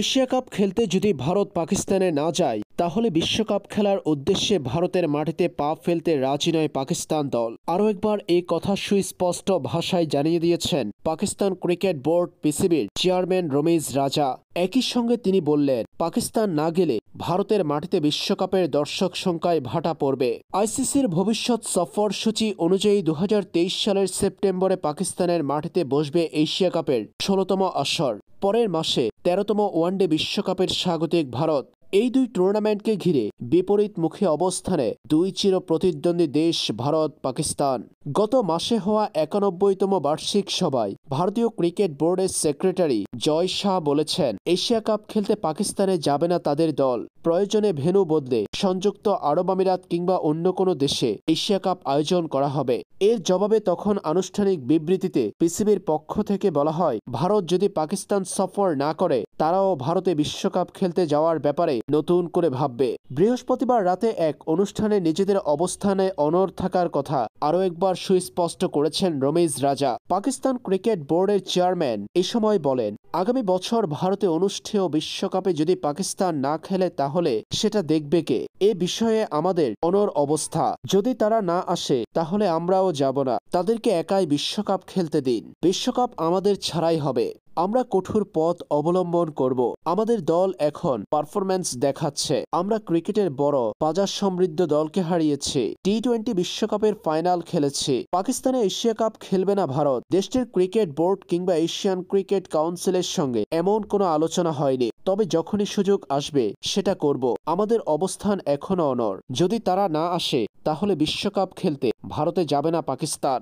Asia cup খেলতে যদি ভারত পাকিস্তানে না যায় তাহলে বিশ্বকাপ খেলার উদ্দেশ্যে ভারতের মাটিতে পা ফেলতে রাজি নয় পাকিস্তান দল আরও একবার এই কথা সুস্পষ্ট ভাষায় জানিয়ে দিয়েছেন পাকিস্তান ক্রিকেট বোর্ড পিসিবির চেয়ারম্যান রমেশ রাজা একই সঙ্গে তিনি বললেন পাকিস্তান না গেলে ভারতের মাটিতে বিশ্বকাপের দর্শক সংখ্যায় ভাটা পড়বে আইসিসির ভবিষ্যৎ সফরসূচি অনুযায়ী দু সালের সেপ্টেম্বরে পাকিস্তানের মাটিতে বসবে এশিয়া কাপের ষোলতম আসর পরের মাসে তেরোতম ওয়ানডে বিশ্বকাপের স্বাগতিক ভারত এই দুই টুর্নামেন্টকে ঘিরে বিপরীত মুখী অবস্থানে দুই চির প্রতিদ্বন্দ্বী দেশ ভারত পাকিস্তান গত মাসে হওয়া একানব্বইতম বার্ষিক সভায় ভারতীয় ক্রিকেট বোর্ডের সেক্রেটারি জয় শাহ বলেছেন এশিয়া কাপ খেলতে পাকিস্তানে যাবে না তাদের দল প্রয়োজনে ভেনু বদলে সংযুক্ত আরব আমিরাত কিংবা অন্য কোনো দেশে এশিয়া কাপ আয়োজন করা হবে এর জবাবে তখন আনুষ্ঠানিক বিবৃতিতে পিসিবির পক্ষ থেকে বলা হয় ভারত যদি পাকিস্তান সফর না করে তারাও ভারতে বিশ্বকাপ খেলতে যাওয়ার ব্যাপারে নতুন করে ভাববে বৃহস্পতিবার রাতে এক অনুষ্ঠানে নিজেদের অবস্থানে অনর থাকার কথা আরও একবার সুস্পষ্ট করেছেন রমেশ রাজা পাকিস্তান ক্রিকেট বোর্ডের চেয়ারম্যান এ সময় বলেন আগামী বছর ভারতে অনুষ্ঠেয় বিশ্বকাপে যদি পাকিস্তান না খেলে তাহলে সেটা দেখবে কে এ বিষয়ে আমাদের অনর অবস্থা যদি তারা না আসে তাহলে আমরাও যাব না তাদেরকে একাই বিশ্বকাপ খেলতে দিন বিশ্বকাপ আমাদের ছাড়াই হবে আমরা কঠোর পথ অবলম্বন করব আমাদের দল এখন পারফরম্যান্স দেখাচ্ছে আমরা ক্রিকেটের বড় বাজার সমৃদ্ধ দলকে হারিয়েছি টি টোয়েন্টি বিশ্বকাপের ফাইনাল খেলেছি পাকিস্তানে এশিয়া কাপ খেলবে না ভারত দেশটির ক্রিকেট বোর্ড কিংবা এশিয়ান ক্রিকেট কাউন্সিলের সঙ্গে এমন কোনো আলোচনা হয়নি তবে যখনই সুযোগ আসবে সেটা করব আমাদের অবস্থান এখনও অনর যদি তারা না আসে তাহলে বিশ্বকাপ খেলতে ভারতে যাবে না পাকিস্তান